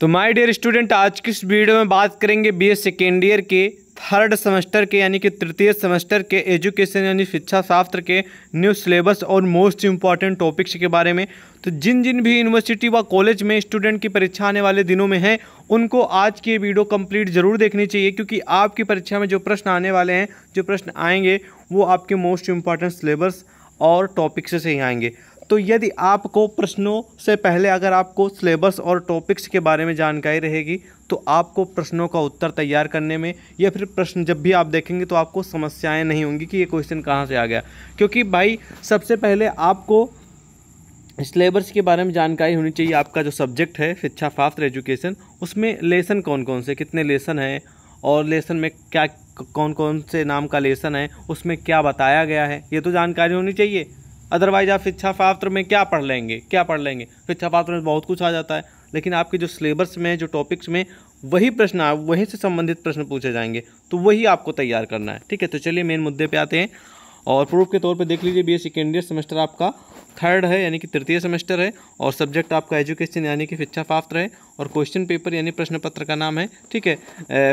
तो my dear student आज की इस वीडियो में बात करेंगे बी एस सेकेंड ईयर के थर्ड सेमेस्टर के यानी कि तृतीय सेमेस्टर के एजुकेशन यानी शिक्षा शास्त्र के न्यू सिलेबस और मोस्ट इम्पॉर्टेंट टॉपिक्स के बारे में तो जिन जिन भी यूनिवर्सिटी व कॉलेज में स्टूडेंट की परीक्षा आने वाले दिनों में है उनको आज की वीडियो कंप्लीट जरूर देखनी चाहिए क्योंकि आपकी परीक्षा में जो प्रश्न आने वाले हैं जो प्रश्न आएंगे वो आपके मोस्ट इम्पॉर्टेंट सिलेबस और टॉपिक्स से ही आएंगे तो यदि आपको प्रश्नों से पहले अगर आपको सिलेबस और टॉपिक्स के बारे में जानकारी रहेगी तो आपको प्रश्नों का उत्तर तैयार करने में या फिर प्रश्न जब भी आप देखेंगे तो आपको समस्याएं नहीं होंगी कि ये क्वेश्चन कहाँ से आ गया क्योंकि भाई सबसे पहले आपको सिलेबस के बारे में जानकारी होनी चाहिए आपका जो सब्जेक्ट है शिक्षा फास्ट एजुकेशन उसमें लेसन कौन कौन से कितने लेसन हैं और लेसन में क्या कौन कौन से नाम का लेसन है उसमें क्या बताया गया है ये तो जानकारी होनी चाहिए अदरवाइज आप शिक्षा शास्त्र में क्या पढ़ लेंगे क्या पढ़ लेंगे शिक्षा शास्त्र में बहुत कुछ आ जाता है लेकिन आपके जो सिलेबस में जो टॉपिक्स में वही प्रश्न आप वहीं से संबंधित प्रश्न पूछे जाएंगे तो वही आपको तैयार करना है ठीक है तो चलिए मेन मुद्दे पे आते हैं और प्रूफ के तौर पे देख लीजिए बी सेकेंडरी सेमेस्टर आपका थर्ड है यानी कि तृतीय सेमेस्टर है और सब्जेक्ट आपका एजुकेशन यानी कि शिक्षा शास्त्र है और क्वेश्चन पेपर यानी प्रश्न पत्र का नाम है ठीक है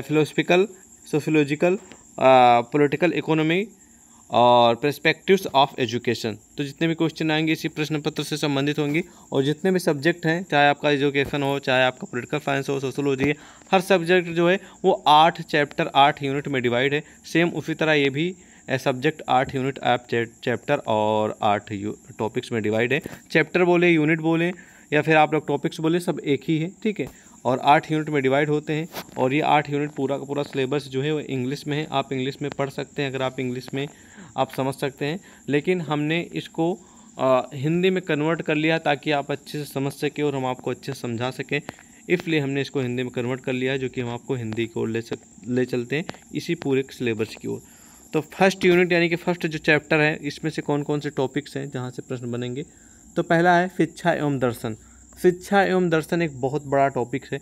फिलोसफिकल सोशोलॉजिकल पॉलिटिकल इकोनॉमी और प्रस्पेक्टिव ऑफ एजुकेशन तो जितने भी क्वेश्चन आएंगे इसी प्रश्न पत्र से संबंधित होंगे और जितने भी सब्जेक्ट हैं चाहे आपका एजुकेशन हो चाहे आपका पोलिटिकल साइंस हो सोशोलॉजी है हर सब्जेक्ट जो है वो आठ चैप्टर आठ यूनिट में डिवाइड है सेम उसी तरह ये भी सब्जेक्ट आठ यूनिट आप चैप्टर और आठ टॉपिक्स में डिवाइड है चैप्टर बोले यूनिट बोले या फिर आप लोग टॉपिक्स बोले सब एक ही है ठीक है और आठ यूनिट में डिवाइड होते हैं और ये आठ यूनिट पूरा का पूरा सिलेबस जो है वो इंग्लिश में है आप इंग्लिश में पढ़ सकते हैं अगर आप इंग्लिश में आप समझ सकते हैं लेकिन हमने इसको आ, हिंदी में कन्वर्ट कर लिया ताकि आप अच्छे से समझ सकें और हम आपको अच्छे से समझा सकें इसलिए हमने इसको हिंदी में कन्वर्ट कर लिया जो कि हम आपको हिंदी की ओर ले सक ले चलते हैं इसी पूरे सिलेबस की ओर तो फर्स्ट यूनिट यानी कि फर्स्ट जो चैप्टर है इसमें से कौन कौन से टॉपिक्स हैं जहाँ से प्रश्न बनेंगे तो पहला है शिक्षा एवं दर्शन शिक्षा एवं दर्शन एक बहुत बड़ा टॉपिक है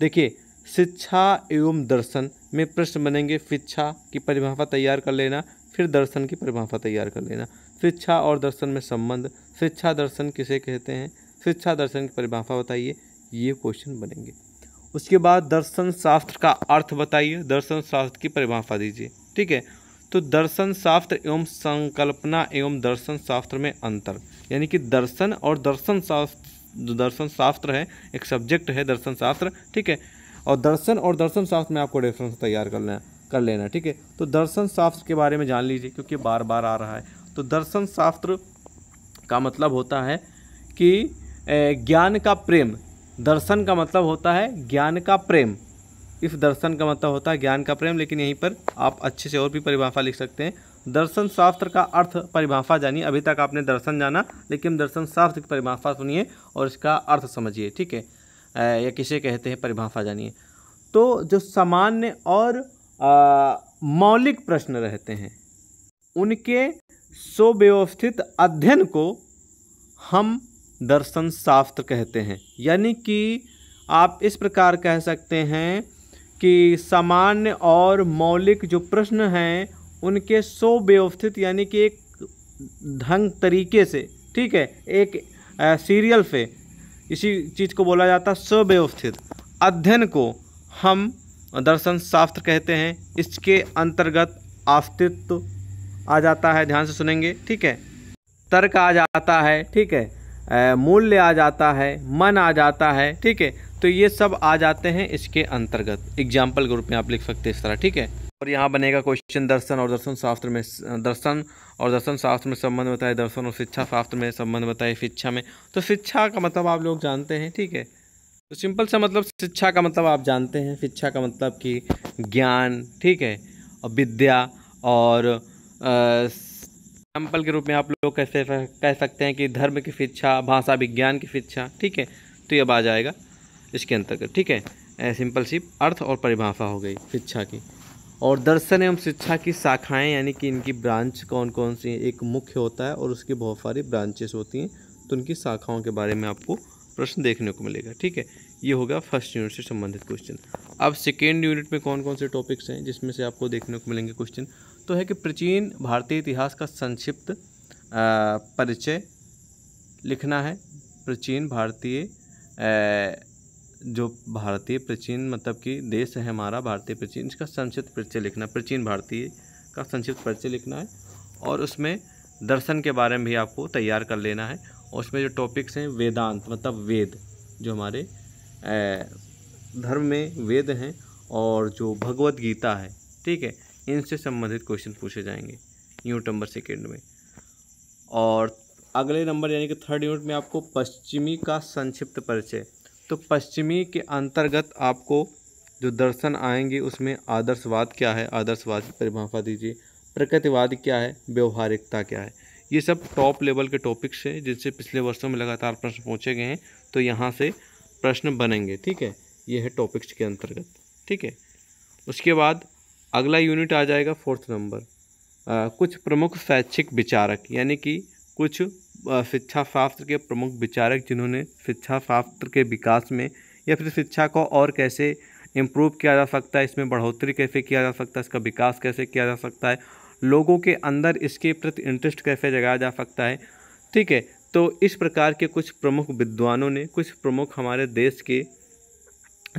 देखिए शिक्षा एवं दर्शन में प्रश्न बनेंगे शिक्षा की परिभाषा तैयार कर लेना फिर दर्शन की परिभाषा तैयार कर लेना शिक्षा और दर्शन में संबंध शिक्षा दर्शन किसे कहते हैं शिक्षा दर्शन की परिभाषा बताइए ये क्वेश्चन बनेंगे उसके बाद दर्शन शास्त्र का अर्थ बताइए दर्शन शास्त्र की परिभाषा दीजिए ठीक है तो दर्शन शास्त्र एवं संकल्पना एवं दर्शन शास्त्र में अंतर यानी कि दर्शन और दर्शन शास्त्र दर्शन शास्त्र है एक सब्जेक्ट है दर्शन शास्त्र ठीक है और दर्शन और दर्शन शास्त्र में आपको रेफरेंस तैयार कर लेना कर लेना ठीक है तो दर्शन शास्त्र के बारे में जान लीजिए क्योंकि बार बार आ रहा है तो दर्शन शास्त्र का मतलब होता है कि ज्ञान का प्रेम दर्शन का मतलब होता है ज्ञान का प्रेम इस दर्शन का मतलब होता है ज्ञान का प्रेम लेकिन यहीं पर आप अच्छे से और भी परिभाषा लिख सकते हैं दर्शन शास्त्र का अर्थ परिभाषा जानिए अभी तक आपने दर्शन जाना लेकिन दर्शन शास्त्र की परिभाषा सुनिए और इसका अर्थ समझिए ठीक है या किसे कहते हैं परिभाषा जानिए तो जो सामान्य और मौलिक प्रश्न रहते हैं उनके सुव्यवस्थित अध्ययन को हम दर्शन शास्त्र कहते हैं यानी कि आप इस प्रकार कह सकते हैं कि सामान्य और मौलिक जो प्रश्न हैं उनके सो व्यवस्थित यानी कि एक ढंग तरीके से ठीक है एक आ, सीरियल पे इसी चीज़ को बोला जाता है स्व्यवस्थित अध्ययन को हम दर्शन शास्त्र कहते हैं इसके अंतर्गत अस्तित्व आ जाता है ध्यान से सुनेंगे ठीक है तर्क आ जाता है ठीक है मूल्य आ जाता है मन आ जाता है ठीक है तो ये सब आ जाते हैं इसके अंतर्गत एग्जाम्पल के रूप में आप लिख सकते हैं इस तरह ठीक है और यहाँ बनेगा क्वेश्चन दर्शन और दर्शन शास्त्र में दर्शन और दर्शन शास्त्र में संबंध बताए दर्शन और शिक्षा शास्त्र में संबंध बताए शिक्षा में तो शिक्षा का मतलब आप लोग जानते हैं ठीक है तो सिंपल सा मतलब शिक्षा का मतलब आप जानते हैं शिक्षा का मतलब कि ज्ञान ठीक है और विद्या और सैम्पल के रूप में आप लोग कैसे कह सकते हैं कि धर्म की शिक्षा भाषा विज्ञान की शिक्षा ठीक है तो ये आ जाएगा इसके अंतर्गत ठीक है सिंपल सी अर्थ और परिभाषा हो गई शिक्षा की और दर्शन एवं शिक्षा की शाखाएं यानी कि इनकी ब्रांच कौन कौन सी एक मुख्य होता है और उसकी बहुत सारी ब्रांचेस होती हैं तो उनकी शाखाओं के बारे में आपको प्रश्न देखने को मिलेगा ठीक है ये होगा फर्स्ट यूनिट से संबंधित क्वेश्चन अब सेकेंड यूनिट में कौन कौन से टॉपिक्स हैं जिसमें से आपको देखने को मिलेंगे क्वेश्चन तो है कि प्राचीन भारतीय इतिहास का संक्षिप्त परिचय लिखना है प्राचीन भारतीय जो भारतीय प्राचीन मतलब कि देश है हमारा भारतीय प्राचीन इसका संक्षिप्त परिचय लिखना प्राचीन भारतीय का संक्षिप्त परिचय लिखना है और उसमें दर्शन के बारे में भी आपको तैयार कर लेना है और उसमें जो टॉपिक्स हैं वेदांत मतलब वेद जो हमारे धर्म में वेद हैं और जो भगवत गीता है ठीक है इनसे संबंधित क्वेश्चन पूछे जाएंगे यूनिट नंबर सेकेंड में और अगले नंबर यानी कि थर्ड यूनिट में आपको पश्चिमी का संक्षिप्त परिचय तो पश्चिमी के अंतर्गत आपको जो दर्शन आएंगे उसमें आदर्शवाद क्या है आदर्शवाद की परिभाषा दीजिए प्रकृतिवाद क्या है व्यवहारिकता क्या है ये सब टॉप लेवल के टॉपिक्स हैं जिनसे पिछले वर्षों में लगातार प्रश्न पूछे गए हैं तो यहाँ से प्रश्न बनेंगे ठीक है ये है टॉपिक्स के अंतर्गत ठीक है उसके बाद अगला यूनिट आ जाएगा फोर्थ नंबर कुछ प्रमुख शैक्षिक विचारक यानी कि कुछ शिक्षा शास्त्र के प्रमुख विचारक जिन्होंने शिक्षा शास्त्र के विकास में या फिर शिक्षा को और कैसे इम्प्रूव किया जा सकता है इसमें बढ़ोतरी कैसे किया जा सकता है इसका विकास कैसे किया जा सकता है लोगों के अंदर इसके प्रति इंटरेस्ट कैसे जगाया जा सकता है ठीक है तो इस प्रकार के कुछ प्रमुख विद्वानों ने कुछ प्रमुख हमारे देश के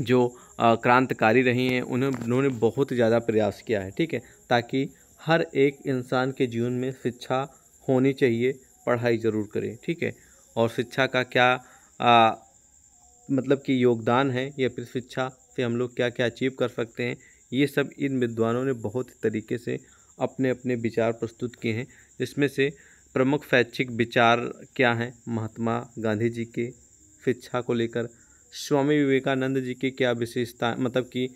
जो क्रांतिकारी रहे हैं उन्हें उन्होंने बहुत ज़्यादा प्रयास किया है ठीक है ताकि हर एक इंसान के जीवन में शिक्षा होनी चाहिए पढ़ाई ज़रूर करें ठीक है और शिक्षा का क्या आ, मतलब कि योगदान है या फिर शिक्षा से हम लोग क्या क्या अचीव कर सकते हैं ये सब इन विद्वानों ने बहुत ही तरीके से अपने अपने विचार प्रस्तुत किए हैं जिसमें से प्रमुख शैक्षिक विचार क्या हैं महात्मा गांधी जी के शिक्षा को लेकर स्वामी विवेकानंद जी के क्या विशेषता मतलब कि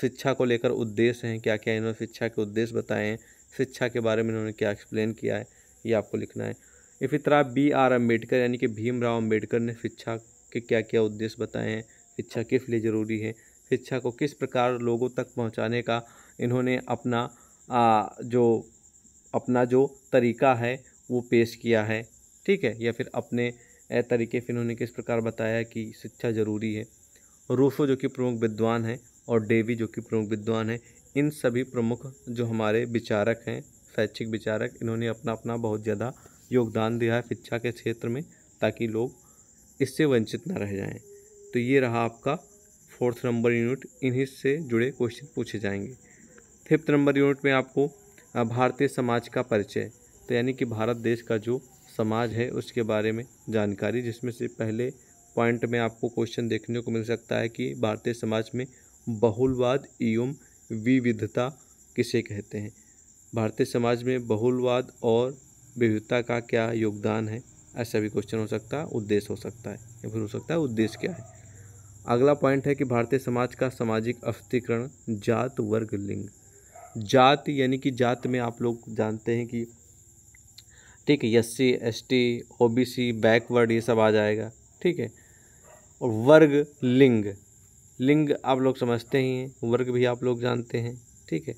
शिक्षा को लेकर उद्देश्य हैं क्या क्या इन्होंने शिक्षा के उद्देश्य बताए हैं शिक्षा के बारे में इन्होंने क्या एक्सप्लेन किया है ये आपको लिखना है इसी तरह बी आर अम्बेडकर यानी कि भीमराव अम्बेडकर ने शिक्षा के क्या क्या उद्देश्य बताए हैं शिक्षा किस लिए ज़रूरी है शिक्षा को किस प्रकार लोगों तक पहुंचाने का इन्होंने अपना आ, जो अपना जो तरीका है वो पेश किया है ठीक है या फिर अपने तरीके से इन्होंने किस प्रकार बताया कि शिक्षा ज़रूरी है रूसो जो कि प्रमुख विद्वान हैं और डेवी जो कि प्रमुख विद्वान हैं इन सभी प्रमुख जो हमारे विचारक हैं शैक्षिक विचारक इन्होंने अपना अपना बहुत ज़्यादा योगदान दिया है शिक्षा के क्षेत्र में ताकि लोग इससे वंचित ना रह जाएं तो ये रहा आपका फोर्थ नंबर यूनिट इन्हीं से जुड़े क्वेश्चन पूछे जाएंगे फिफ्थ नंबर यूनिट में आपको भारतीय समाज का परिचय तो यानी कि भारत देश का जो समाज है उसके बारे में जानकारी जिसमें से पहले पॉइंट में आपको क्वेश्चन देखने को मिल सकता है कि भारतीय समाज में बहुलवाद एवं विविधता किसे कहते हैं भारतीय समाज में बहुलवाद और विविधता का क्या योगदान है ऐसा भी क्वेश्चन हो सकता है उद्देश्य हो सकता है या फिर हो सकता है उद्देश्य क्या है अगला पॉइंट है कि भारतीय समाज का सामाजिक अस्थिकरण जात वर्ग लिंग जात यानी कि जात में आप लोग जानते हैं कि ठीक है S C S T O B C backward ये सब आ जाएगा ठीक है और वर्ग लिंग लिंग आप लोग समझते ही हैं वर्ग भी आप लोग जानते हैं ठीक है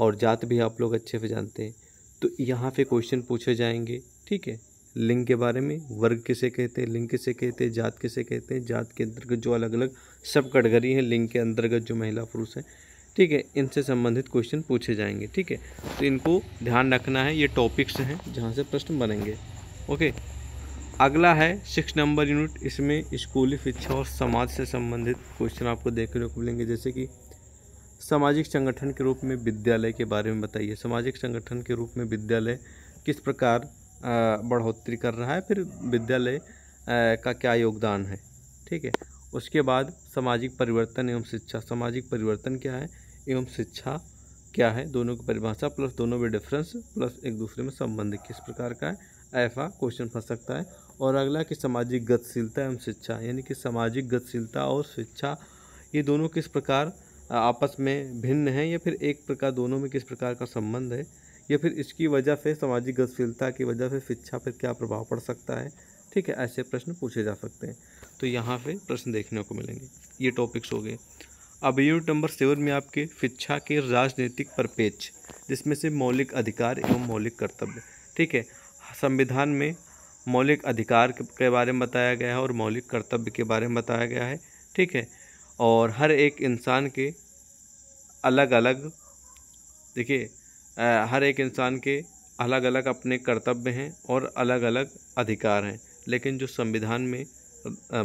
और जात भी आप लोग अच्छे से जानते हैं तो यहाँ पे क्वेश्चन पूछे जाएंगे ठीक है लिंग के बारे में वर्ग किसे कहते हैं लिंग किसे कहते हैं जात किसे कहते हैं जात के अंतर्गत जो अलग अलग सब कैटेगरी हैं लिंग के अंतर्गत जो महिला पुरुष हैं ठीक है इनसे संबंधित क्वेश्चन पूछे जाएंगे ठीक है तो इनको ध्यान रखना है ये टॉपिक्स हैं जहाँ से प्रश्न बनेंगे ओके अगला है सिक्स नंबर यूनिट इसमें स्कूली शिक्षा और समाज से संबंधित क्वेश्चन आपको देखने को मिलेंगे जैसे कि सामाजिक संगठन के रूप में विद्यालय के बारे में बताइए सामाजिक संगठन के रूप में विद्यालय किस प्रकार बढ़ोतरी कर रहा है फिर विद्यालय का क्या योगदान है ठीक है उसके बाद सामाजिक परिवर्तन एवं शिक्षा सामाजिक परिवर्तन क्या है एवं शिक्षा क्या है दोनों की परिभाषा प्लस दोनों में डिफरेंस प्लस एक दूसरे में संबंध किस प्रकार का है ऐसा क्वेश्चन फंस सकता है और अगला कि सामाजिक गतिशीलता एवं शिक्षा यानी कि सामाजिक गतिशीलता और शिक्षा ये दोनों किस प्रकार आपस में भिन्न हैं या फिर एक प्रकार दोनों में किस प्रकार का संबंध है या फिर इसकी वजह से सामाजिक गतिशीलता की वजह से शिक्षा पर क्या प्रभाव पड़ सकता है ठीक है ऐसे प्रश्न पूछे जा सकते हैं तो यहाँ पे प्रश्न देखने को मिलेंगे ये टॉपिक्स हो गए अब यूनिट नंबर सेवन में आपके शिक्षा के राजनीतिक परिपेक्ष जिसमें से मौलिक अधिकार एवं मौलिक कर्तव्य ठीक है संविधान में मौलिक अधिकार के बारे में बताया गया है और मौलिक कर्तव्य के बारे में बताया गया है ठीक है और हर एक इंसान के अलग अलग देखिए हर एक इंसान के अलग अलग अपने कर्तव्य हैं और अलग अलग अधिकार हैं लेकिन जो संविधान में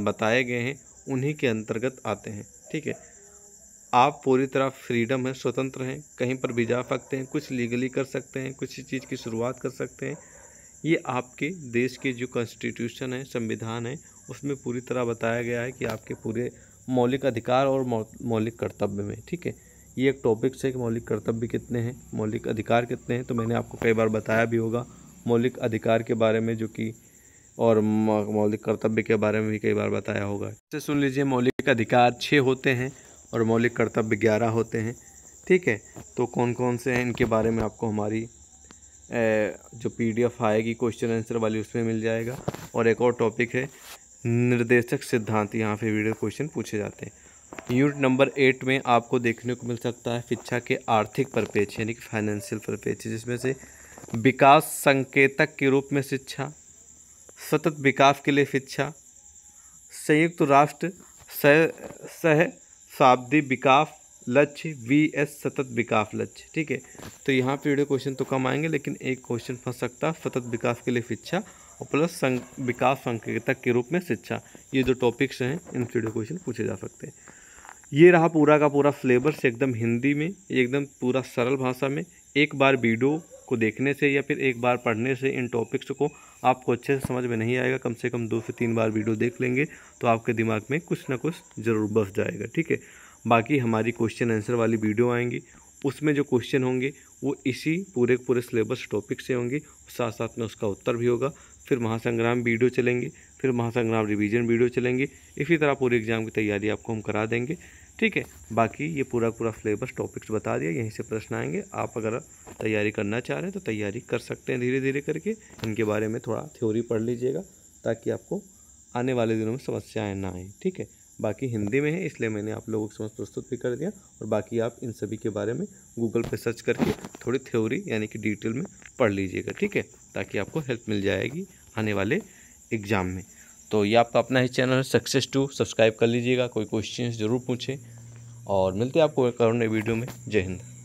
बताए गए हैं उन्हीं के अंतर्गत आते हैं ठीक है आप पूरी तरह फ्रीडम है स्वतंत्र हैं कहीं पर भी जा सकते हैं कुछ लीगली कर सकते हैं कुछ चीज़ की शुरुआत कर सकते हैं ये आपके देश के जो कॉन्स्टिट्यूशन है संविधान है उसमें पूरी तरह बताया गया है कि आपके पूरे मौलिक अधिकार और मौलिक कर्तव्य में ठीक है ये एक टॉपिक्स है कि मौलिक कर्तव्य कितने हैं मौलिक अधिकार कितने हैं तो मैंने आपको कई बार बताया भी होगा मौलिक अधिकार के बारे में जो कि और मौलिक कर्तव्य के बारे में भी कई बार बताया होगा इससे सुन लीजिए मौलिक अधिकार छः होते हैं और मौलिक कर्तव्य ग्यारह होते हैं ठीक है तो कौन कौन से हैं इनके बारे में आपको हमारी जो पीडीएफ आएगी क्वेश्चन आंसर वाली उसमें मिल जाएगा और एक और टॉपिक है निर्देशक सिद्धांत यहाँ पे वीडियो क्वेश्चन पूछे जाते हैं यूनिट नंबर एट में आपको देखने को मिल सकता है शिक्षा के आर्थिक परिपेक्ष यानी कि फाइनेंशियल परिपेक्ष जिसमें से विकास संकेतक के रूप में शिक्षा सतत विकास के लिए शिक्षा संयुक्त राष्ट्र सह सह शाब्दी विकास लक्ष्य वी एस सतत विकास लक्ष्य ठीक है तो यहाँ पे वीडियो क्वेश्चन तो कम आएंगे लेकिन एक क्वेश्चन फंस सकता है सतत विकास के लिए शिक्षा और प्लस विकास संकेतक के रूप में शिक्षा ये जो टॉपिक्स हैं इन वीडियो क्वेश्चन पूछे जा सकते हैं ये रहा पूरा का पूरा सिलेबस एकदम हिंदी में एकदम पूरा सरल भाषा में एक बार वीडियो को देखने से या फिर एक बार पढ़ने से इन टॉपिक्स को आपको अच्छे से समझ में नहीं आएगा कम से कम दो से तीन बार वीडियो देख लेंगे तो आपके दिमाग में कुछ ना कुछ ज़रूर बस जाएगा ठीक है बाकी हमारी क्वेश्चन आंसर वाली वीडियो आएंगी उसमें जो क्वेश्चन होंगे वो इसी पूरे पूरे सिलेबस टॉपिक से होंगे साथ साथ में उसका उत्तर भी होगा फिर महासंग्राम वीडियो चलेंगे फिर महासंग्राम रिवीजन वीडियो चलेंगे इसी तरह पूरे एग्जाम की तैयारी आपको हम करा देंगे ठीक है बाकी ये पूरा पूरा सिलेबस टॉपिक्स बता दिया यहीं से प्रश्न आएंगे आप अगर तैयारी करना चाह रहे हैं तो तैयारी कर सकते हैं धीरे धीरे करके इनके बारे में थोड़ा थ्योरी पढ़ लीजिएगा ताकि आपको आने वाले दिनों में समस्याएँ ना आएँ ठीक है बाकी हिंदी में है इसलिए मैंने आप लोगों को समझ प्रस्तुत भी कर दिया और बाकी आप इन सभी के बारे में गूगल पर सर्च करके थोड़ी थ्योरी यानी कि डिटेल में पढ़ लीजिएगा ठीक है ताकि आपको हेल्प मिल जाएगी आने वाले एग्ज़ाम में तो ये आपका अपना ही चैनल है सक्सेस टू सब्सक्राइब कर लीजिएगा कोई क्वेश्चन ज़रूर पूछें और मिलते हैं आपको एक और नई वीडियो में जय हिंद